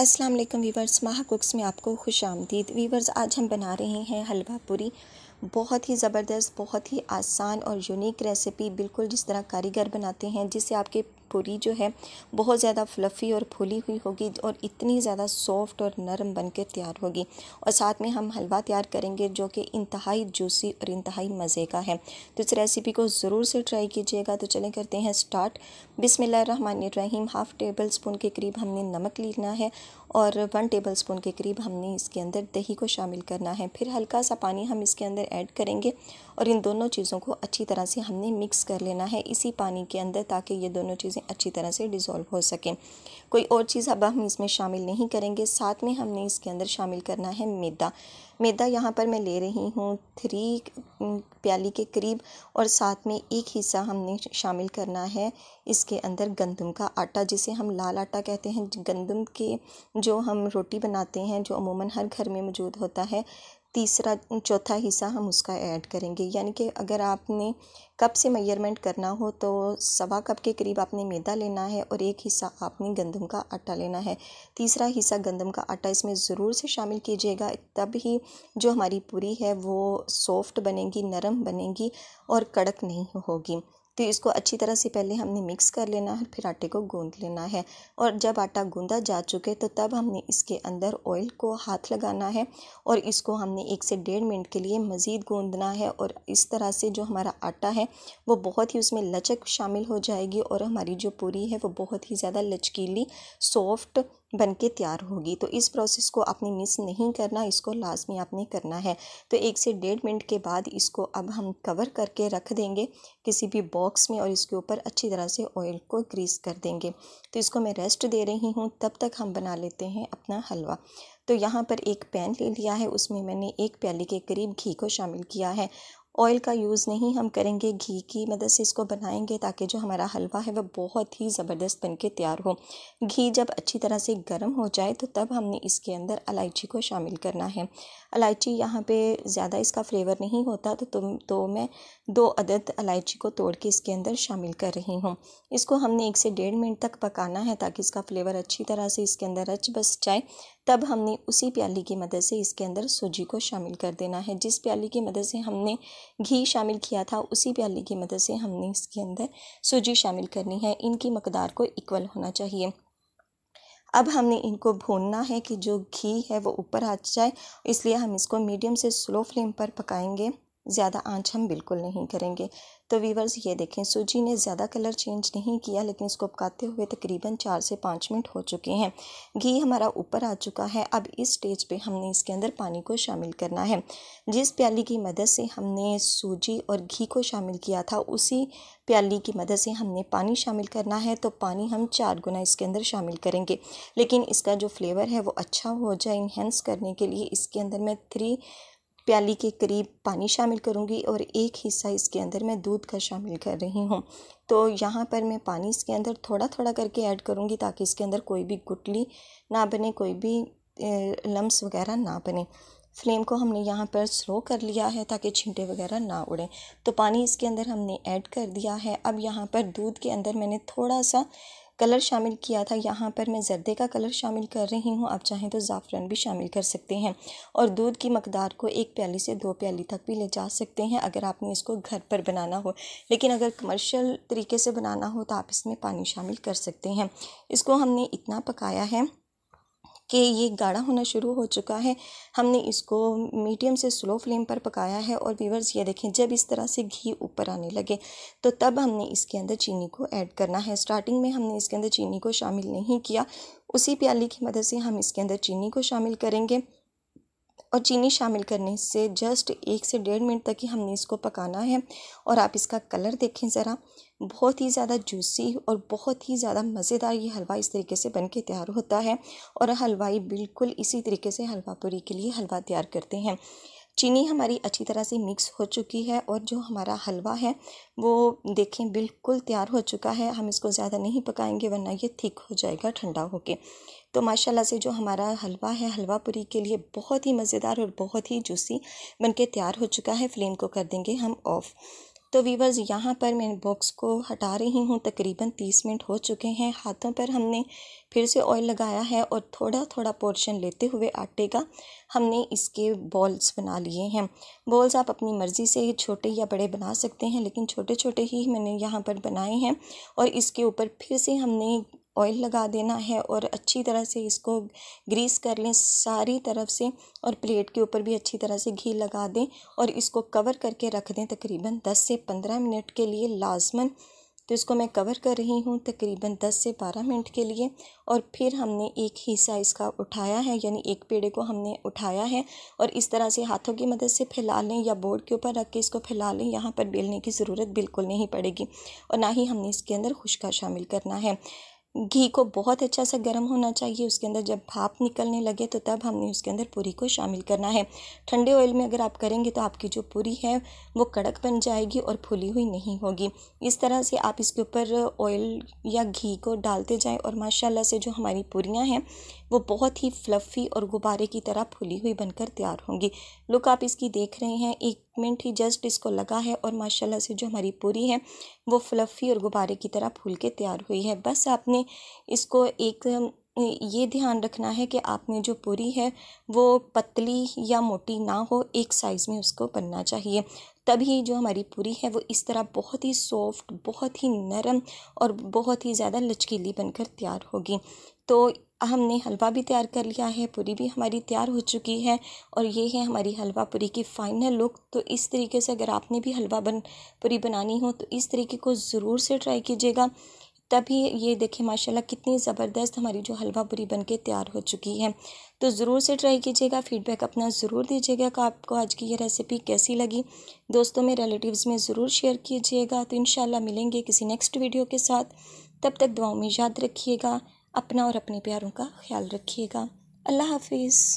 अस्सलाम वालेकुम वीवर्स माह कुक्स में आपको खुश आमदीद वीवर्स आज हम बना रहे हैं हलवा पूरी बहुत ही ज़बरदस्त बहुत ही आसान और यूनिक रेसिपी बिल्कुल जिस तरह कारीगर बनाते हैं जिसे आपके पूरी जो है बहुत ज़्यादा फ्लफ़ी और फूली हुई होगी और इतनी ज़्यादा सॉफ्ट और नरम बनकर तैयार होगी और साथ में हम हलवा तैयार करेंगे जो कि इंतहाई जूसी और इंतहाई मज़े का है तो इस रेसिपी को ज़रूर से ट्राई कीजिएगा तो चलें करते हैं स्टार्ट बिसमिल्लर रहीम हाफ़ टेबल स्पून के करीब हमने नमक लेना है और वन टेबल स्पून के करीब हमने इसके अंदर दही को शामिल करना है फिर हल्का सा पानी हम इसके अंदर ऐड करेंगे और इन दोनों चीज़ों को अच्छी तरह से हमने मिक्स कर लेना है इसी पानी के अंदर ताकि ये दोनों चीज़ें अच्छी तरह से डिज़ोल्व हो सकें कोई और चीज़ अब हम इसमें शामिल नहीं करेंगे साथ में हमने इसके अंदर शामिल करना है मैदा मैदा यहाँ पर मैं ले रही हूँ थ्री प्याली के करीब और साथ में एक हिस्सा हमने शामिल करना है इसके अंदर गंदम का आटा जिसे हम लाल आटा कहते हैं गंदम के जो हम रोटी बनाते हैं जो अमूमन हर घर में मौजूद होता है तीसरा चौथा हिस्सा हम उसका ऐड करेंगे यानी कि अगर आपने कप से मेजरमेंट करना हो तो सवा कप के करीब आपने मैदा लेना है और एक हिस्सा आपने गंदम का आटा लेना है तीसरा हिस्सा गंदम का आटा इसमें ज़रूर से शामिल कीजिएगा तब ही जो हमारी पूरी है वो सॉफ्ट बनेगी नरम बनेगी और कड़क नहीं होगी तो इसको अच्छी तरह से पहले हमने मिक्स कर लेना है फिर आटे को गूंद लेना है और जब आटा गूंदा जा चुके तो तब हमने इसके अंदर ऑयल को हाथ लगाना है और इसको हमने एक से डेढ़ मिनट के लिए मज़ीद गूंदना है और इस तरह से जो हमारा आटा है वो बहुत ही उसमें लचक शामिल हो जाएगी और हमारी जो पूरी है वो बहुत ही ज़्यादा लचकीली सॉफ्ट बन के तैयार होगी तो इस प्रोसेस को आपने मिस नहीं करना इसको लाजमी आपने करना है तो एक से डेढ़ मिनट के बाद इसको अब हम कवर करके रख देंगे किसी भी बॉक्स में और इसके ऊपर अच्छी तरह से ऑयल को ग्रीस कर देंगे तो इसको मैं रेस्ट दे रही हूँ तब तक हम बना लेते हैं अपना हलवा तो यहाँ पर एक पैन ले लिया है उसमें मैंने एक प्याले के करीब घी को शामिल किया है ऑयल का यूज़ नहीं हम करेंगे घी की मदद से इसको बनाएंगे ताकि जो हमारा हलवा है वह बहुत ही ज़बरदस्त बन के तैयार हो घी जब अच्छी तरह से गर्म हो जाए तो तब हमने इसके अंदर इलायची को शामिल करना है इलायची यहाँ पे ज़्यादा इसका फ्लेवर नहीं होता तो तुम तो मैं दो अदद इलायची को तोड़ के इसके अंदर शामिल कर रही हूँ इसको हमने एक से डेढ़ मिनट तक पकाना है ताकि इसका फ्लेवर अच्छी तरह से इसके अंदर रच बस जाए तब हमने उसी प्याली की मदद से इसके अंदर सूजी को शामिल कर देना है जिस प्याली की मदद से हमने घी शामिल किया था उसी प्याले की मदद से हमने इसके अंदर सूजी शामिल करनी है इनकी मकदार को इक्वल होना चाहिए अब हमने इनको भूनना है कि जो घी है वो ऊपर आ जाए इसलिए हम इसको मीडियम से स्लो फ्लेम पर पकाएंगे ज़्यादा आँच हम बिल्कुल नहीं करेंगे तो वीवर्स ये देखें सूजी ने ज़्यादा कलर चेंज नहीं किया लेकिन इसको पकाते हुए तकरीबन चार से पाँच मिनट हो चुके हैं घी हमारा ऊपर आ चुका है अब इस स्टेज पे हमने इसके अंदर पानी को शामिल करना है जिस प्याली की मदद से हमने सूजी और घी को शामिल किया था उसी प्याली की मदद से हमने पानी शामिल करना है तो पानी हम चार गुना इसके अंदर शामिल करेंगे लेकिन इसका जो फ्लेवर है वो अच्छा हो जाए इन्हेंस करने के लिए इसके अंदर मैं थ्री प्याली के करीब पानी शामिल करूँगी और एक हिस्सा इसके अंदर मैं दूध का शामिल कर रही हूँ तो यहाँ पर मैं पानी इसके अंदर थोड़ा थोड़ा करके ऐड करूँगी ताकि इसके अंदर कोई भी गुटली ना बने कोई भी लम्स वगैरह ना बने फ्लेम को हमने यहाँ पर स्लो कर लिया है ताकि छींटे वगैरह ना उड़ें तो पानी इसके अंदर हमने ऐड कर दिया है अब यहाँ पर दूध के अंदर मैंने थोड़ा सा कलर शामिल किया था यहाँ पर मैं जर्दे का कलर शामिल कर रही हूँ आप चाहें तो ज़ाफ़रान भी शामिल कर सकते हैं और दूध की मकदार को एक प्याली से दो प्याली तक भी ले जा सकते हैं अगर आपने इसको घर पर बनाना हो लेकिन अगर कमर्शियल तरीके से बनाना हो तो आप इसमें पानी शामिल कर सकते हैं इसको हमने इतना पकाया है कि ये गाढ़ा होना शुरू हो चुका है हमने इसको मीडियम से स्लो फ्लेम पर पकाया है और व्यूवर्स ये देखें जब इस तरह से घी ऊपर आने लगे तो तब हमने इसके अंदर चीनी को ऐड करना है स्टार्टिंग में हमने इसके अंदर चीनी को शामिल नहीं किया उसी प्याली की मदद से हम इसके अंदर चीनी को शामिल करेंगे और चीनी शामिल करने से जस्ट एक से डेढ़ मिनट तक ही हमने इसको पकाना है और आप इसका कलर देखें ज़रा बहुत ही ज़्यादा जूसी और बहुत ही ज़्यादा मज़ेदार ये हलवा इस तरीके से बन के तैयार होता है और हलवाई बिल्कुल इसी तरीके से हलवा पूरी के लिए हलवा तैयार करते हैं चीनी हमारी अच्छी तरह से मिक्स हो चुकी है और जो हमारा हलवा है वो देखें बिल्कुल तैयार हो चुका है हम इसको ज़्यादा नहीं पकाएंगे वरना ये थिक हो जाएगा ठंडा होके तो माशाल्लाह से जो हमारा हलवा है हलवा पूरी के लिए बहुत ही मज़ेदार और बहुत ही जूसी बनके तैयार हो चुका है फ्लेम को कर देंगे हम ऑफ़ तो वीवर्स यहाँ पर मैं बॉक्स को हटा रही हूँ तकरीबन तीस मिनट हो चुके हैं हाथों पर हमने फिर से ऑयल लगाया है और थोड़ा थोड़ा पोर्शन लेते हुए आटे का हमने इसके बॉल्स बना लिए हैं बॉल्स आप अपनी मर्ज़ी से छोटे या बड़े बना सकते हैं लेकिन छोटे छोटे ही मैंने यहाँ पर बनाए हैं और इसके ऊपर फिर से हमने ऑयल लगा देना है और अच्छी तरह से इसको ग्रीस कर लें सारी तरफ से और प्लेट के ऊपर भी अच्छी तरह से घी लगा दें और इसको कवर करके रख दें तकरीबन दस से पंद्रह मिनट के लिए लाजमन तो इसको मैं कवर कर रही हूँ तकरीबन 10 से 12 मिनट के लिए और फिर हमने एक हिस्सा इसका उठाया है यानी एक पेड़े को हमने उठाया है और इस तरह से हाथों की मदद से फैला लें या बोर्ड के ऊपर रख के इसको फैला लें यहाँ पर बेलने की ज़रूरत बिल्कुल नहीं पड़ेगी और ना ही हमने इसके अंदर खुशका शामिल करना है घी को बहुत अच्छा सा गर्म होना चाहिए उसके अंदर जब भाप निकलने लगे तो तब हमने उसके अंदर पूरी को शामिल करना है ठंडे ऑयल में अगर आप करेंगे तो आपकी जो पूरी है वो कड़क बन जाएगी और फूली हुई नहीं होगी इस तरह से आप इसके ऊपर ऑयल या घी को डालते जाएं और माशाल्लाह से जो हमारी पूरियाँ हैं वो बहुत ही फ्लफ़ी और गुब्बारे की तरह फूली हुई बनकर तैयार होंगी लुक आप इसकी देख रहे हैं एक मिनट ही जस्ट इसको लगा है और माशाल्लाह से जो हमारी पूरी है वो फ्लफ़ी और गुब्बारे की तरह फूल के तैयार हुई है बस आपने इसको एक ये ध्यान रखना है कि आपने जो पूरी है वो पतली या मोटी ना हो एक साइज़ में उसको बनना चाहिए तभी जो हमारी पूरी है वो इस तरह बहुत ही सॉफ्ट बहुत ही नरम और बहुत ही ज़्यादा लचकीली बनकर तैयार होगी तो हमने हलवा भी तैयार कर लिया है पूरी भी हमारी तैयार हो चुकी है और ये है हमारी हलवा पूरी की फाइनल लुक तो इस तरीके से अगर आपने भी हलवा बन पूरी बनानी हो तो इस तरीके को ज़रूर से ट्राई कीजिएगा तभी ये देखिए माशाल्लाह कितनी ज़बरदस्त हमारी जो हलवा पूरी बन के तैयार हो चुकी है तो ज़रूर से ट्राई कीजिएगा फीडबैक अपना ज़रूर दीजिएगा कि आपको आज की ये रेसिपी कैसी लगी दोस्तों में रिलेटिव्स में ज़रूर शेयर कीजिएगा तो इन मिलेंगे किसी नेक्स्ट वीडियो के साथ तब तक दुआओं में याद रखिएगा अपना और अपने प्यारों का ख्याल रखिएगा अल्लाह हाफिज़